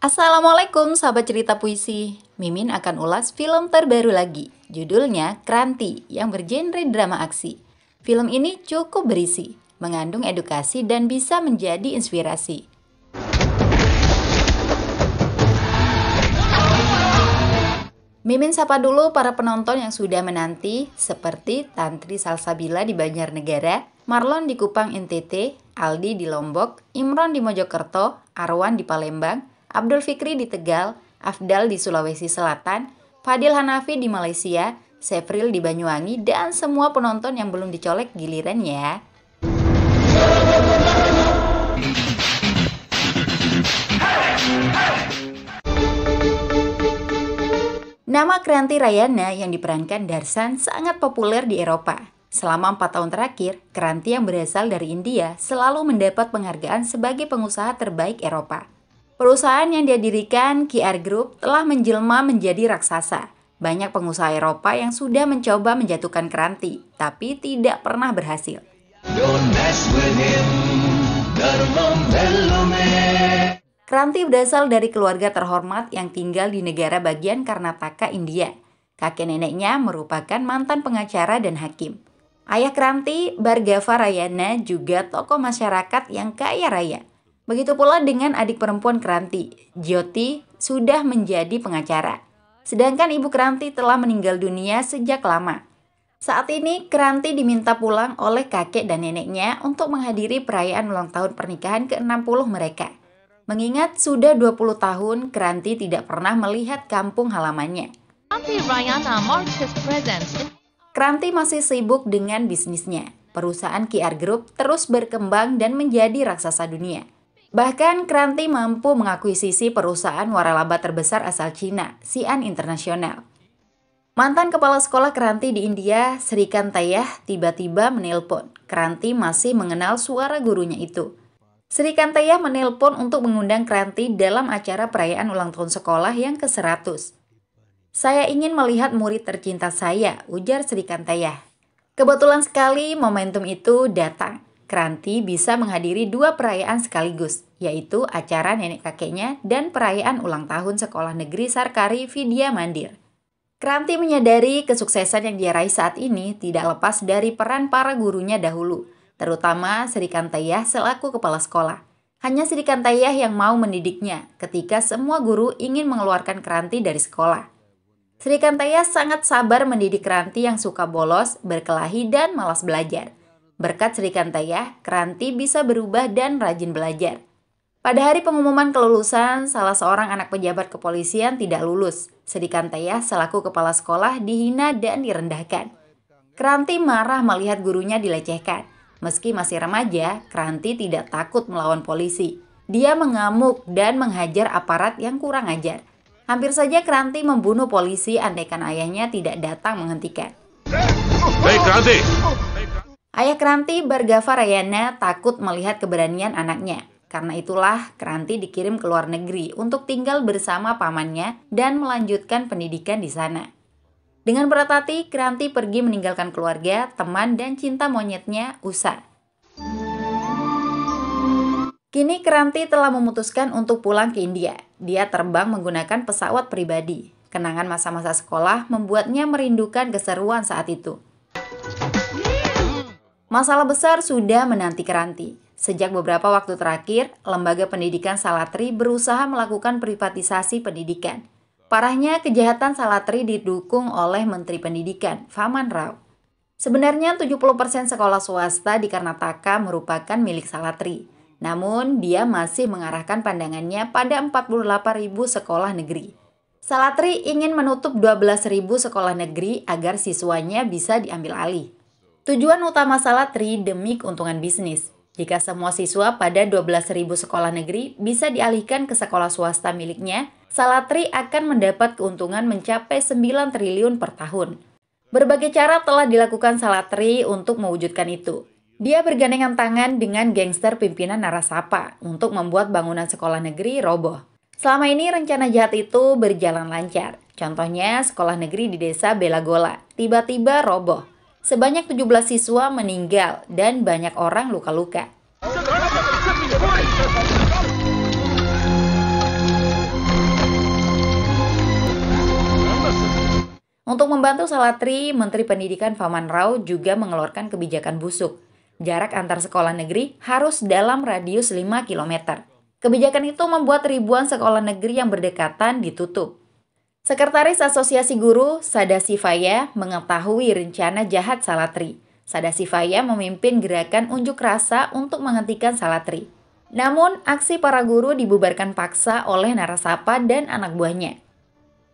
Assalamualaikum sahabat cerita puisi. Mimin akan ulas film terbaru lagi. Judulnya Kranti yang bergenre drama aksi. Film ini cukup berisi, mengandung edukasi dan bisa menjadi inspirasi. Mimin sapa dulu para penonton yang sudah menanti seperti Tantri Salsabila di Banjarnegara, Marlon di Kupang NTT, Aldi di Lombok, Imron di Mojokerto, Arwan di Palembang, Abdul Fikri di Tegal, Afdal di Sulawesi Selatan, Fadil Hanafi di Malaysia, Sefril di Banyuwangi, dan semua penonton yang belum dicolek giliran ya. Nama Kranti Rayana yang diperankan Darsan sangat populer di Eropa. Selama empat tahun terakhir, Kranti yang berasal dari India selalu mendapat penghargaan sebagai pengusaha terbaik Eropa. Perusahaan yang dia dirikan, QR Group, telah menjelma menjadi raksasa. Banyak pengusaha Eropa yang sudah mencoba menjatuhkan Kranti, tapi tidak pernah berhasil. Kranti berasal dari keluarga terhormat yang tinggal di negara bagian Karnataka, India. Kakek neneknya merupakan mantan pengacara dan hakim. Ayah Kranti, Bargava Rayana, juga tokoh masyarakat yang kaya raya. Begitu pula dengan adik perempuan Kranti, Jyoti sudah menjadi pengacara. Sedangkan ibu Kranti telah meninggal dunia sejak lama. Saat ini Kranti diminta pulang oleh kakek dan neneknya untuk menghadiri perayaan ulang tahun pernikahan ke-60 mereka. Mengingat sudah 20 tahun Kranti tidak pernah melihat kampung halamannya. Kranti masih sibuk dengan bisnisnya. Perusahaan QR Group terus berkembang dan menjadi raksasa dunia. Bahkan Kranti mampu mengakuisisi perusahaan waralaba terbesar asal Cina, Xi'an International. Mantan kepala sekolah Kranti di India, Sri Kantayah, tiba-tiba menelpon. Kranti masih mengenal suara gurunya itu. Sri Kantayah menelpon untuk mengundang Kranti dalam acara perayaan ulang tahun sekolah yang ke-100. Saya ingin melihat murid tercinta saya, ujar Sri Kantayah. Kebetulan sekali momentum itu datang. Kranti bisa menghadiri dua perayaan sekaligus, yaitu acara nenek kakeknya dan perayaan ulang tahun Sekolah Negeri Sarkari Vidya Mandir. Kranti menyadari kesuksesan yang dia raih saat ini tidak lepas dari peran para gurunya dahulu, terutama Sri Kantayah selaku kepala sekolah. Hanya Sri Kantayah yang mau mendidiknya ketika semua guru ingin mengeluarkan Kranti dari sekolah. Sri Kantayah sangat sabar mendidik Kranti yang suka bolos, berkelahi, dan malas belajar. Berkat Sri Kantayah, Kranti bisa berubah dan rajin belajar. Pada hari pengumuman kelulusan, salah seorang anak pejabat kepolisian tidak lulus. Sri Kantayah selaku kepala sekolah dihina dan direndahkan. Kranti marah melihat gurunya dilecehkan. Meski masih remaja, Kranti tidak takut melawan polisi. Dia mengamuk dan menghajar aparat yang kurang ajar. Hampir saja Kranti membunuh polisi andaikan ayahnya tidak datang menghentikan. Hei Kranti, Ayah Kranti Rayana takut melihat keberanian anaknya. Karena itulah Kranti dikirim ke luar negeri untuk tinggal bersama pamannya dan melanjutkan pendidikan di sana. Dengan berat hati, Kranti pergi meninggalkan keluarga, teman, dan cinta monyetnya, Usa. Kini Kranti telah memutuskan untuk pulang ke India. Dia terbang menggunakan pesawat pribadi. Kenangan masa-masa sekolah membuatnya merindukan keseruan saat itu. Masalah besar sudah menanti keranti. Sejak beberapa waktu terakhir, lembaga pendidikan Salatri berusaha melakukan privatisasi pendidikan. Parahnya, kejahatan Salatri didukung oleh Menteri Pendidikan, Faman Rao. Sebenarnya 70% sekolah swasta di Karnataka merupakan milik Salatri. Namun, dia masih mengarahkan pandangannya pada 48.000 sekolah negeri. Salatri ingin menutup 12.000 sekolah negeri agar siswanya bisa diambil alih. Tujuan utama Salatri demi keuntungan bisnis. Jika semua siswa pada 12.000 sekolah negeri bisa dialihkan ke sekolah swasta miliknya, Salatri akan mendapat keuntungan mencapai 9 triliun per tahun. Berbagai cara telah dilakukan Salatri untuk mewujudkan itu. Dia bergandengan tangan dengan gangster pimpinan Narasapa untuk membuat bangunan sekolah negeri roboh. Selama ini rencana jahat itu berjalan lancar. Contohnya sekolah negeri di desa Belagola tiba-tiba roboh. Sebanyak 17 siswa meninggal dan banyak orang luka-luka. Untuk membantu Salatri, Menteri Pendidikan Faman Rao juga mengeluarkan kebijakan busuk. Jarak antar sekolah negeri harus dalam radius 5 km. Kebijakan itu membuat ribuan sekolah negeri yang berdekatan ditutup. Sekretaris Asosiasi Guru, Sada Sifaya, mengetahui rencana jahat Salatri. Sada Sifaya memimpin gerakan unjuk rasa untuk menghentikan Salatri. Namun, aksi para guru dibubarkan paksa oleh narasapa dan anak buahnya.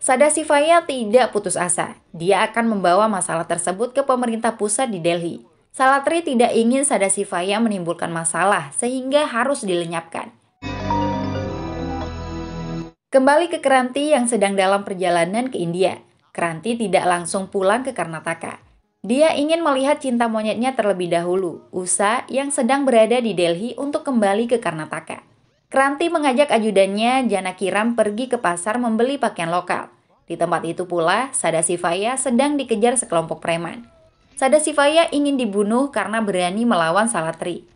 Sada Sifaya tidak putus asa. Dia akan membawa masalah tersebut ke pemerintah pusat di Delhi. Salatri tidak ingin Sada Sifaya menimbulkan masalah sehingga harus dilenyapkan. Kembali ke Kranti yang sedang dalam perjalanan ke India. Kranti tidak langsung pulang ke Karnataka. Dia ingin melihat cinta monyetnya terlebih dahulu, Usa yang sedang berada di Delhi untuk kembali ke Karnataka. Kranti mengajak ajudannya Janakiram pergi ke pasar membeli pakaian lokal. Di tempat itu pula, Sadasivaya sedang dikejar sekelompok preman. Sadasivaya ingin dibunuh karena berani melawan Salatri.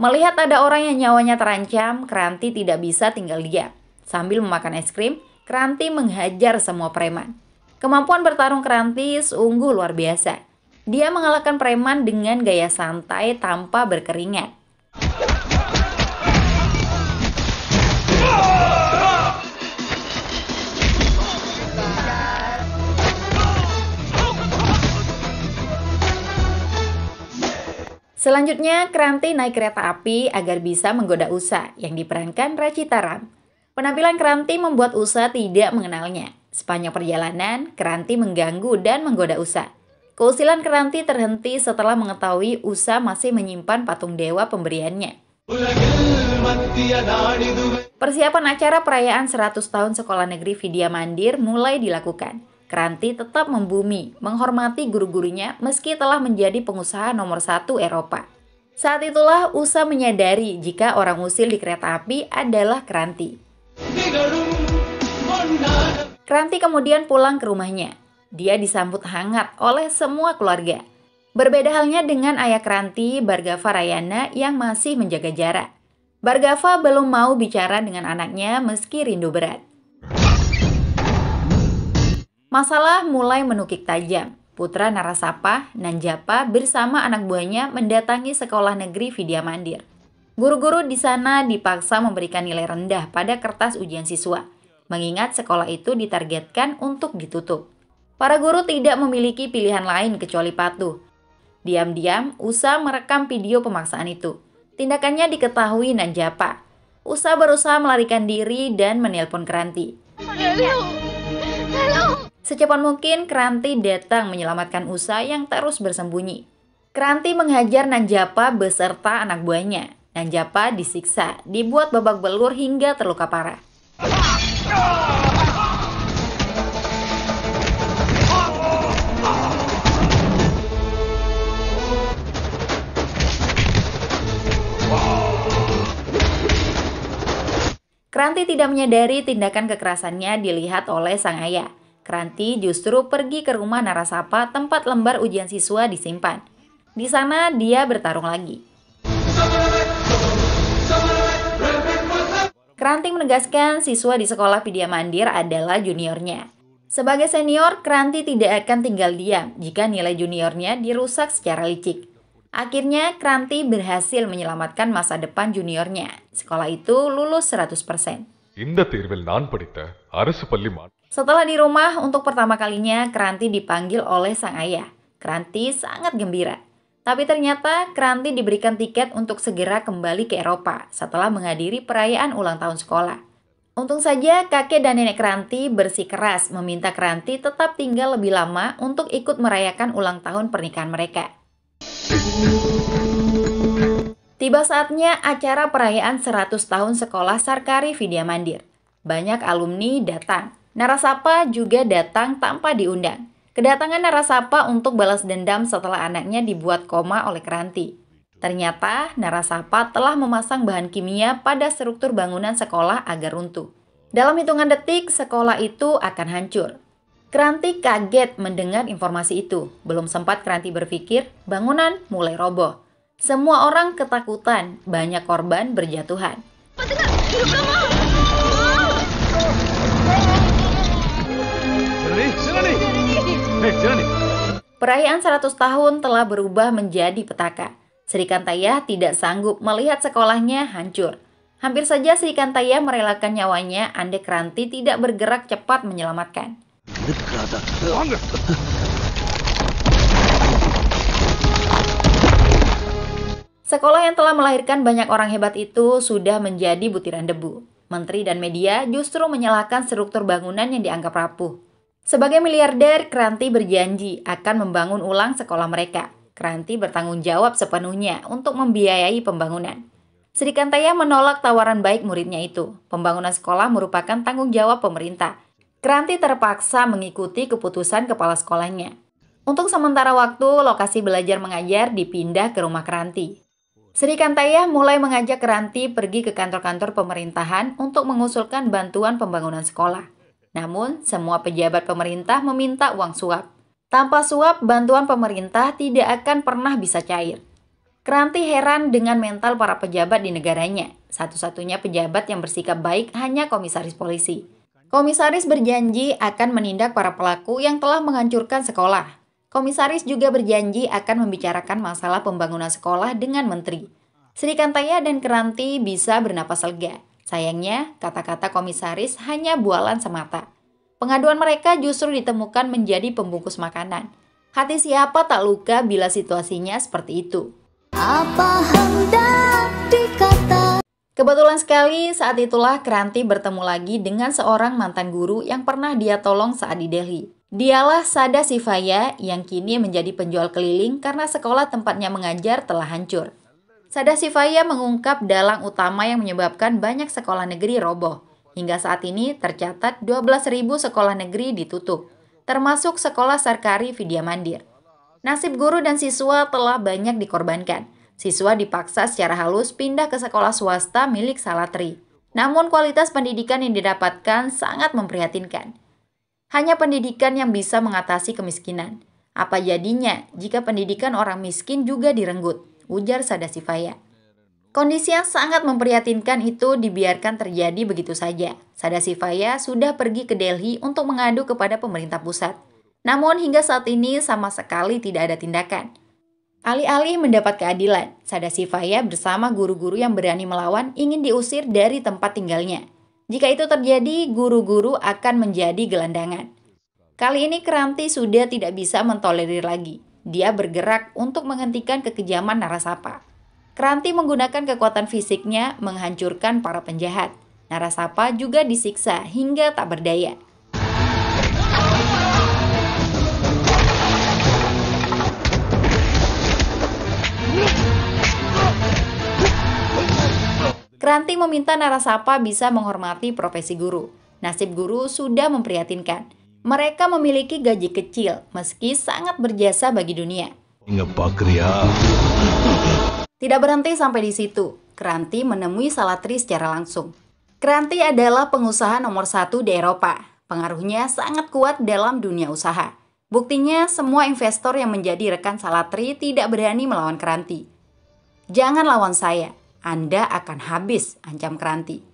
Melihat ada orang yang nyawanya terancam, Kranti tidak bisa tinggal diam. Sambil memakan es krim, Kranti menghajar semua preman. Kemampuan bertarung Kranti sungguh luar biasa. Dia mengalahkan preman dengan gaya santai tanpa berkeringat. Selanjutnya, Kranti naik kereta api agar bisa menggoda Usa yang diperankan Racita Ram. Penampilan Kranti membuat Usa tidak mengenalnya. Sepanjang perjalanan, Kranti mengganggu dan menggoda Usa. Keusilan Kranti terhenti setelah mengetahui Usa masih menyimpan patung dewa pemberiannya. Persiapan acara perayaan 100 tahun Sekolah Negeri Vidya Mandir mulai dilakukan. Kranti tetap membumi, menghormati guru-gurunya meski telah menjadi pengusaha nomor satu Eropa. Saat itulah Usa menyadari jika orang usil di kereta api adalah Kranti. Kranti kemudian pulang ke rumahnya. Dia disambut hangat oleh semua keluarga. Berbeda halnya dengan ayah Kranti, Bargava Rayana yang masih menjaga jarak. Bargava belum mau bicara dengan anaknya meski rindu berat. Masalah mulai menukik tajam. Putra Narasapa, Nanjapa bersama anak buahnya mendatangi sekolah negeri Vidya Mandir. Guru-guru di sana dipaksa memberikan nilai rendah pada kertas ujian siswa, mengingat sekolah itu ditargetkan untuk ditutup. Para guru tidak memiliki pilihan lain kecuali patuh. Diam-diam, Usa merekam video pemaksaan itu. Tindakannya diketahui Nanjapa. Usa berusaha melarikan diri dan menelpon Keranti. Halo. Halo. Secepat mungkin, Kranti datang menyelamatkan Usa yang terus bersembunyi. Kranti menghajar Nanjapa beserta anak buahnya. Nanjapa disiksa, dibuat babak belur hingga terluka parah. Kranti tidak menyadari tindakan kekerasannya dilihat oleh sang ayah. Kranti justru pergi ke rumah Narasapa tempat lembar ujian siswa disimpan. Di sana dia bertarung lagi. Kranti menegaskan siswa di sekolah Pidia Mandir adalah juniornya. Sebagai senior, Kranti tidak akan tinggal diam jika nilai juniornya dirusak secara licik. Akhirnya, Kranti berhasil menyelamatkan masa depan juniornya. Sekolah itu lulus 100%. Setelah di rumah, untuk pertama kalinya Kranti dipanggil oleh sang ayah. Kranti sangat gembira. Tapi ternyata Kranti diberikan tiket untuk segera kembali ke Eropa setelah menghadiri perayaan ulang tahun sekolah. Untung saja kakek dan nenek Kranti bersikeras meminta Kranti tetap tinggal lebih lama untuk ikut merayakan ulang tahun pernikahan mereka. Tiba saatnya acara perayaan 100 tahun sekolah Sarkari Vidya Mandir. Banyak alumni datang, Narasapa juga datang tanpa diundang. Kedatangan Narasapa untuk balas dendam setelah anaknya dibuat koma oleh Kranti. Ternyata Narasapa telah memasang bahan kimia pada struktur bangunan sekolah agar runtuh. Dalam hitungan detik, sekolah itu akan hancur. Kranti kaget mendengar informasi itu. Belum sempat Kranti berpikir, bangunan mulai roboh. Semua orang ketakutan, banyak korban berjatuhan. duduk. Perayaan 100 tahun telah berubah menjadi petaka. Sri Kantaya tidak sanggup melihat sekolahnya hancur. Hampir saja Sri Kantaya merelakan nyawanya Ande Kranti tidak bergerak cepat menyelamatkan. Sekolah yang telah melahirkan banyak orang hebat itu sudah menjadi butiran debu. Menteri dan media justru menyalahkan struktur bangunan yang dianggap rapuh. Sebagai miliarder, Kranti berjanji akan membangun ulang sekolah mereka. Kranti bertanggung jawab sepenuhnya untuk membiayai pembangunan. Sri Kantaya menolak tawaran baik muridnya itu. Pembangunan sekolah merupakan tanggung jawab pemerintah. Kranti terpaksa mengikuti keputusan kepala sekolahnya. Untuk sementara waktu, lokasi belajar mengajar dipindah ke rumah Kranti. Sri Kantaya mulai mengajak Kranti pergi ke kantor-kantor pemerintahan untuk mengusulkan bantuan pembangunan sekolah. Namun, semua pejabat pemerintah meminta uang suap. Tanpa suap, bantuan pemerintah tidak akan pernah bisa cair. Kranti heran dengan mental para pejabat di negaranya. Satu-satunya pejabat yang bersikap baik hanya komisaris polisi. Komisaris berjanji akan menindak para pelaku yang telah menghancurkan sekolah. Komisaris juga berjanji akan membicarakan masalah pembangunan sekolah dengan menteri. Sri Kantaya dan Kranti bisa bernapas lega. Sayangnya, kata-kata komisaris hanya bualan semata. Pengaduan mereka justru ditemukan menjadi pembungkus makanan. Hati siapa tak luka bila situasinya seperti itu. Apa dikata? Kebetulan sekali saat itulah Kranti bertemu lagi dengan seorang mantan guru yang pernah dia tolong saat di Delhi. Dialah Sada Sivaya yang kini menjadi penjual keliling karena sekolah tempatnya mengajar telah hancur. Sada Sifaya mengungkap dalang utama yang menyebabkan banyak sekolah negeri roboh. Hingga saat ini tercatat 12.000 sekolah negeri ditutup, termasuk sekolah Sarkari Vidya Mandir. Nasib guru dan siswa telah banyak dikorbankan. Siswa dipaksa secara halus pindah ke sekolah swasta milik Salatri. Namun kualitas pendidikan yang didapatkan sangat memprihatinkan. Hanya pendidikan yang bisa mengatasi kemiskinan. Apa jadinya jika pendidikan orang miskin juga direnggut? ujar Sadasivaya. Kondisi yang sangat memprihatinkan itu dibiarkan terjadi begitu saja. Sadasivaya sudah pergi ke Delhi untuk mengadu kepada pemerintah pusat. Namun hingga saat ini sama sekali tidak ada tindakan. Alih-alih mendapat keadilan, Sadasivaya bersama guru-guru yang berani melawan ingin diusir dari tempat tinggalnya. Jika itu terjadi, guru-guru akan menjadi gelandangan. Kali ini Kranti sudah tidak bisa mentolerir lagi. Dia bergerak untuk menghentikan kekejaman Narasapa. Kranti menggunakan kekuatan fisiknya menghancurkan para penjahat. Narasapa juga disiksa hingga tak berdaya. Kranti meminta Narasapa bisa menghormati profesi guru. Nasib guru sudah memprihatinkan. Mereka memiliki gaji kecil meski sangat berjasa bagi dunia. Tidak berhenti sampai di situ, Kranti menemui Salatri secara langsung. Kranti adalah pengusaha nomor satu di Eropa. Pengaruhnya sangat kuat dalam dunia usaha. Buktinya, semua investor yang menjadi rekan Salatri tidak berani melawan Kranti. Jangan lawan saya, Anda akan habis, ancam Kranti.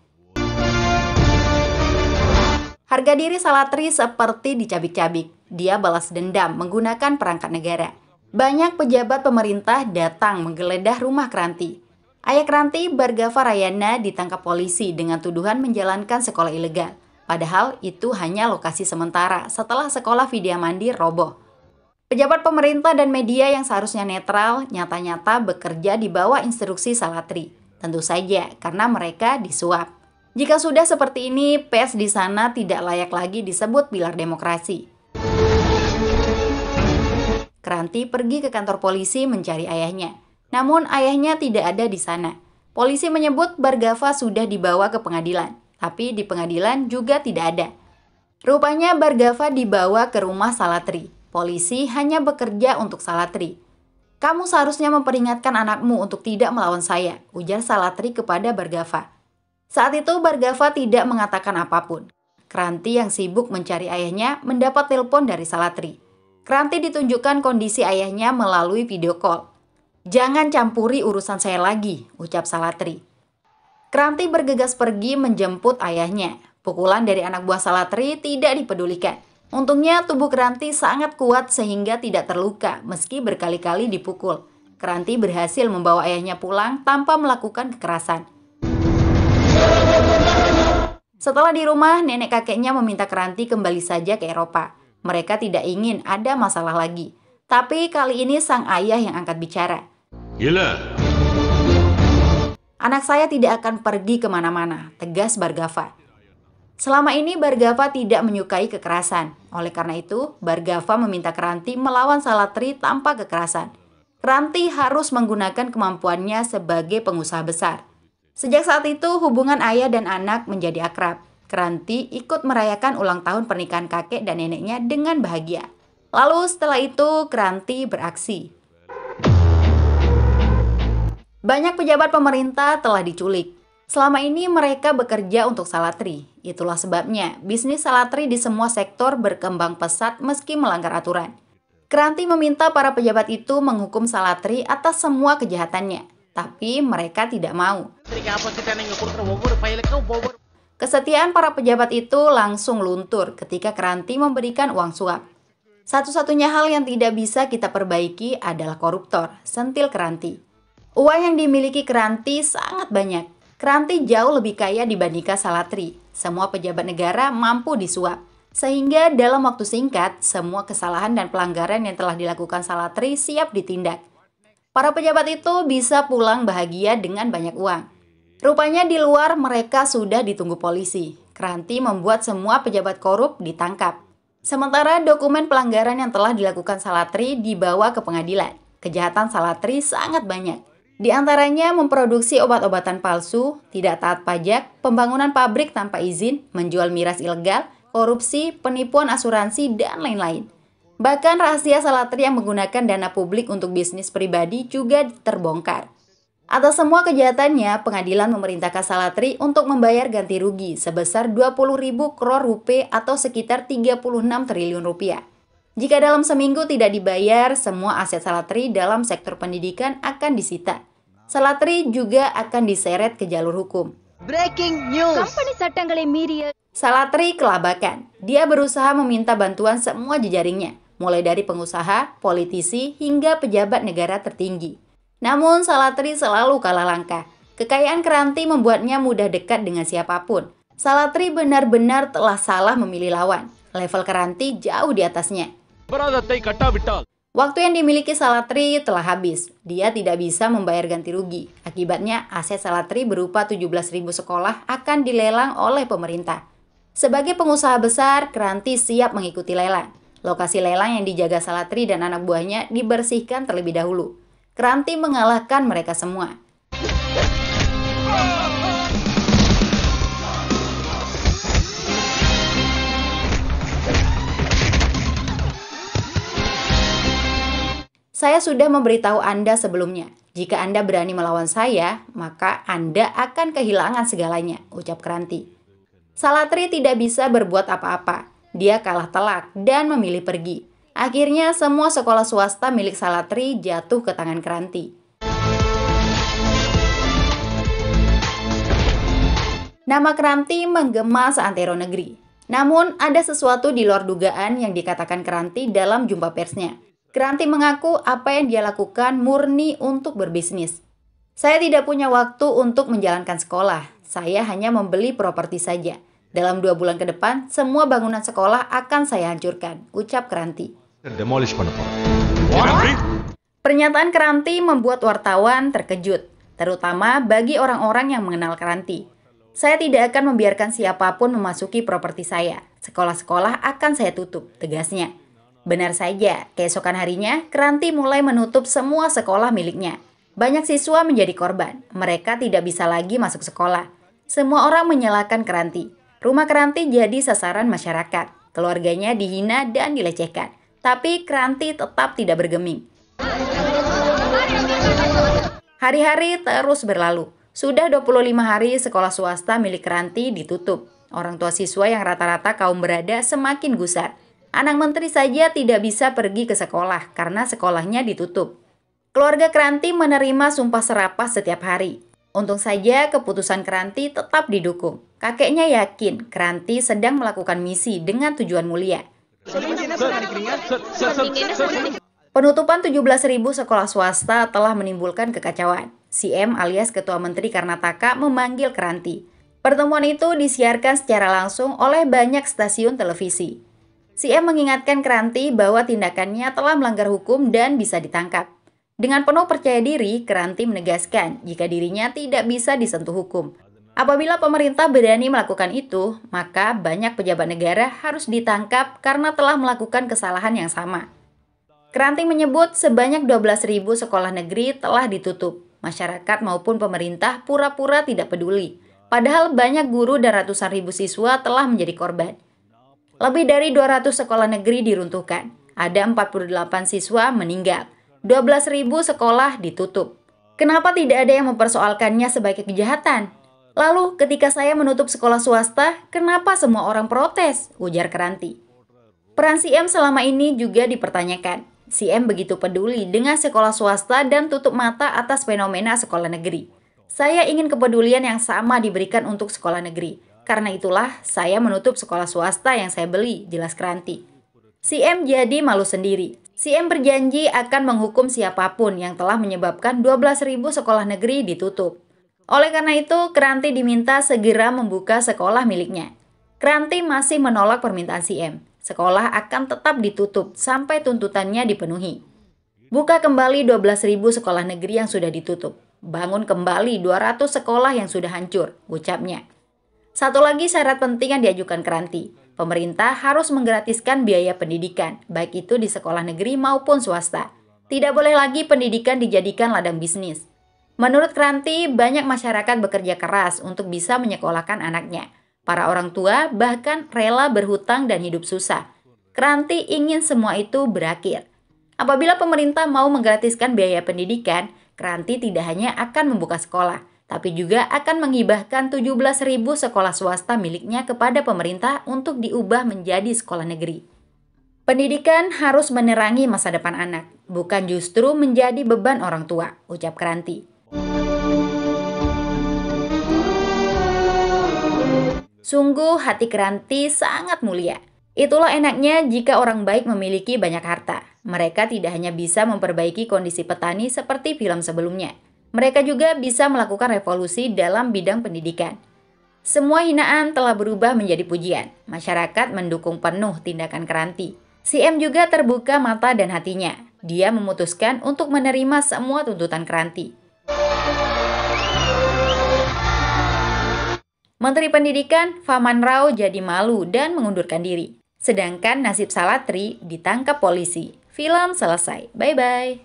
Harga diri Salatri seperti dicabik-cabik. Dia balas dendam menggunakan perangkat negara. Banyak pejabat pemerintah datang menggeledah rumah Kranti. Ayah Kranti, Bargava Rayana, ditangkap polisi dengan tuduhan menjalankan sekolah ilegal. Padahal itu hanya lokasi sementara setelah sekolah Vidya Mandi roboh. Pejabat pemerintah dan media yang seharusnya netral nyata-nyata bekerja di bawah instruksi Salatri. Tentu saja karena mereka disuap. Jika sudah seperti ini, PES di sana tidak layak lagi disebut pilar demokrasi. Keranti pergi ke kantor polisi mencari ayahnya. Namun ayahnya tidak ada di sana. Polisi menyebut Bargava sudah dibawa ke pengadilan, tapi di pengadilan juga tidak ada. Rupanya Bargava dibawa ke rumah Salatri. Polisi hanya bekerja untuk Salatri. Kamu seharusnya memperingatkan anakmu untuk tidak melawan saya, ujar Salatri kepada Bargava. Saat itu Bargava tidak mengatakan apapun. Kranti yang sibuk mencari ayahnya mendapat telepon dari Salatri. Kranti ditunjukkan kondisi ayahnya melalui video call. Jangan campuri urusan saya lagi, ucap Salatri. Kranti bergegas pergi menjemput ayahnya. Pukulan dari anak buah Salatri tidak dipedulikan. Untungnya tubuh Kranti sangat kuat sehingga tidak terluka meski berkali-kali dipukul. Kranti berhasil membawa ayahnya pulang tanpa melakukan kekerasan. Setelah di rumah, nenek kakeknya meminta Keranti kembali saja ke Eropa. Mereka tidak ingin ada masalah lagi. Tapi kali ini sang ayah yang angkat bicara. Gila! Anak saya tidak akan pergi kemana-mana, tegas Bargava. Selama ini Bargava tidak menyukai kekerasan. Oleh karena itu, Bargava meminta Keranti melawan Salatri tanpa kekerasan. Keranti harus menggunakan kemampuannya sebagai pengusaha besar. Sejak saat itu, hubungan ayah dan anak menjadi akrab. Keranti ikut merayakan ulang tahun pernikahan kakek dan neneknya dengan bahagia. Lalu setelah itu, Keranti beraksi. Banyak pejabat pemerintah telah diculik. Selama ini mereka bekerja untuk Salatri. Itulah sebabnya bisnis Salatri di semua sektor berkembang pesat meski melanggar aturan. Keranti meminta para pejabat itu menghukum Salatri atas semua kejahatannya tapi mereka tidak mau. Kesetiaan para pejabat itu langsung luntur ketika Keranti memberikan uang suap. Satu-satunya hal yang tidak bisa kita perbaiki adalah koruptor, sentil Keranti. Uang yang dimiliki Keranti sangat banyak. Keranti jauh lebih kaya dibandingkan Salatri. Semua pejabat negara mampu disuap. Sehingga dalam waktu singkat, semua kesalahan dan pelanggaran yang telah dilakukan Salatri siap ditindak. Para pejabat itu bisa pulang bahagia dengan banyak uang. Rupanya di luar mereka sudah ditunggu polisi. Kranti membuat semua pejabat korup ditangkap. Sementara dokumen pelanggaran yang telah dilakukan Salatri dibawa ke pengadilan. Kejahatan Salatri sangat banyak. Di antaranya memproduksi obat-obatan palsu, tidak taat pajak, pembangunan pabrik tanpa izin, menjual miras ilegal, korupsi, penipuan asuransi, dan lain-lain. Bahkan rahasia Salatri yang menggunakan dana publik untuk bisnis pribadi juga terbongkar. Atas semua kejahatannya, pengadilan memerintahkan Salatri untuk membayar ganti rugi sebesar 20 ribu kror rupiah atau sekitar 36 triliun rupiah. Jika dalam seminggu tidak dibayar, semua aset Salatri dalam sektor pendidikan akan disita. Salatri juga akan diseret ke jalur hukum. Breaking news. Salatri kelabakan. Dia berusaha meminta bantuan semua jejaringnya, mulai dari pengusaha, politisi, hingga pejabat negara tertinggi. Namun, Salatri selalu kalah langkah. Kekayaan Keranti membuatnya mudah dekat dengan siapapun. Salatri benar-benar telah salah memilih lawan. Level Keranti jauh di atasnya. Waktu yang dimiliki Salatri telah habis. Dia tidak bisa membayar ganti rugi. Akibatnya, aset Salatri berupa 17.000 sekolah akan dilelang oleh pemerintah. Sebagai pengusaha besar, Keranti siap mengikuti lelang. Lokasi lelang yang dijaga Salatri dan anak buahnya dibersihkan terlebih dahulu. Kranti mengalahkan mereka semua. Saya sudah memberitahu Anda sebelumnya. Jika Anda berani melawan saya, maka Anda akan kehilangan segalanya, ucap Kranti. Salatri tidak bisa berbuat apa-apa dia kalah telak dan memilih pergi. Akhirnya semua sekolah swasta milik Salatri jatuh ke tangan Kranti. Nama Kranti menggema seantero negeri. Namun ada sesuatu di luar dugaan yang dikatakan Kranti dalam jumpa persnya. Kranti mengaku apa yang dia lakukan murni untuk berbisnis. Saya tidak punya waktu untuk menjalankan sekolah. Saya hanya membeli properti saja. Dalam dua bulan ke depan, semua bangunan sekolah akan saya hancurkan, ucap Keranti. Pernyataan Keranti membuat wartawan terkejut, terutama bagi orang-orang yang mengenal Keranti. Saya tidak akan membiarkan siapapun memasuki properti saya. Sekolah-sekolah akan saya tutup, tegasnya. Benar saja, keesokan harinya, Keranti mulai menutup semua sekolah miliknya. Banyak siswa menjadi korban. Mereka tidak bisa lagi masuk sekolah. Semua orang menyalahkan Keranti. Rumah Kranti jadi sasaran masyarakat. Keluarganya dihina dan dilecehkan. Tapi Kranti tetap tidak bergeming. Hari-hari terus berlalu. Sudah 25 hari sekolah swasta milik Kranti ditutup. Orang tua siswa yang rata-rata kaum berada semakin gusar. Anak menteri saja tidak bisa pergi ke sekolah karena sekolahnya ditutup. Keluarga Kranti menerima sumpah serapah setiap hari. Untung saja keputusan Kranti tetap didukung. Kakeknya yakin Kranti sedang melakukan misi dengan tujuan mulia. Penutupan 17.000 sekolah swasta telah menimbulkan kekacauan. CM alias Ketua Menteri Karnataka memanggil Kranti. Pertemuan itu disiarkan secara langsung oleh banyak stasiun televisi. CM mengingatkan Kranti bahwa tindakannya telah melanggar hukum dan bisa ditangkap. Dengan penuh percaya diri, Keranti menegaskan jika dirinya tidak bisa disentuh hukum. Apabila pemerintah berani melakukan itu, maka banyak pejabat negara harus ditangkap karena telah melakukan kesalahan yang sama. Keranti menyebut sebanyak 12.000 sekolah negeri telah ditutup. Masyarakat maupun pemerintah pura-pura tidak peduli. Padahal banyak guru dan ratusan ribu siswa telah menjadi korban. Lebih dari 200 sekolah negeri diruntuhkan. Ada 48 siswa meninggal 12.000 sekolah ditutup. Kenapa tidak ada yang mempersoalkannya sebagai kejahatan? Lalu ketika saya menutup sekolah swasta, kenapa semua orang protes? Ujar Keranti. Peran CM selama ini juga dipertanyakan. CM begitu peduli dengan sekolah swasta dan tutup mata atas fenomena sekolah negeri. Saya ingin kepedulian yang sama diberikan untuk sekolah negeri. Karena itulah saya menutup sekolah swasta yang saya beli, jelas Keranti. CM jadi malu sendiri. CM berjanji akan menghukum siapapun yang telah menyebabkan 12.000 sekolah negeri ditutup. Oleh karena itu, Kranti diminta segera membuka sekolah miliknya. Kranti masih menolak permintaan CM. Sekolah akan tetap ditutup sampai tuntutannya dipenuhi. Buka kembali 12.000 sekolah negeri yang sudah ditutup. Bangun kembali 200 sekolah yang sudah hancur, ucapnya. Satu lagi syarat penting yang diajukan Kranti, Pemerintah harus menggratiskan biaya pendidikan, baik itu di sekolah negeri maupun swasta. Tidak boleh lagi pendidikan dijadikan ladang bisnis. Menurut Kranti, banyak masyarakat bekerja keras untuk bisa menyekolahkan anaknya. Para orang tua bahkan rela berhutang dan hidup susah. Kranti ingin semua itu berakhir. Apabila pemerintah mau menggratiskan biaya pendidikan, Kranti tidak hanya akan membuka sekolah, tapi juga akan menghibahkan 17.000 sekolah swasta miliknya kepada pemerintah untuk diubah menjadi sekolah negeri. Pendidikan harus menerangi masa depan anak, bukan justru menjadi beban orang tua, ucap Kranti. Sungguh hati Kranti sangat mulia. Itulah enaknya jika orang baik memiliki banyak harta. Mereka tidak hanya bisa memperbaiki kondisi petani seperti film sebelumnya, mereka juga bisa melakukan revolusi dalam bidang pendidikan. Semua hinaan telah berubah menjadi pujian. Masyarakat mendukung penuh tindakan Keranti. CM juga terbuka mata dan hatinya. Dia memutuskan untuk menerima semua tuntutan Keranti. Menteri Pendidikan Faman Rao jadi malu dan mengundurkan diri. Sedangkan nasib Salatri ditangkap polisi. Film selesai. Bye-bye.